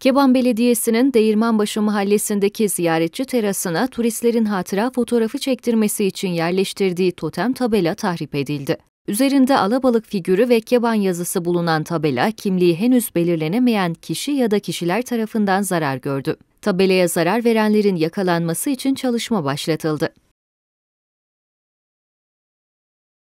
Keban Belediyesi'nin Değirmenbaşı Mahallesi'ndeki ziyaretçi terasına turistlerin hatıra fotoğrafı çektirmesi için yerleştirdiği totem tabela tahrip edildi. Üzerinde alabalık figürü ve keban yazısı bulunan tabela kimliği henüz belirlenemeyen kişi ya da kişiler tarafından zarar gördü. Tabelaya zarar verenlerin yakalanması için çalışma başlatıldı.